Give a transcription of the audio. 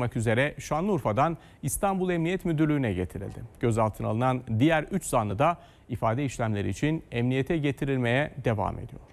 tutmak üzere Şanlıurfa'dan İstanbul Emniyet Müdürlüğü'ne getirildi. Gözaltına alınan diğer 3 zanlı da ifade işlemleri için emniyete getirilmeye devam ediyor.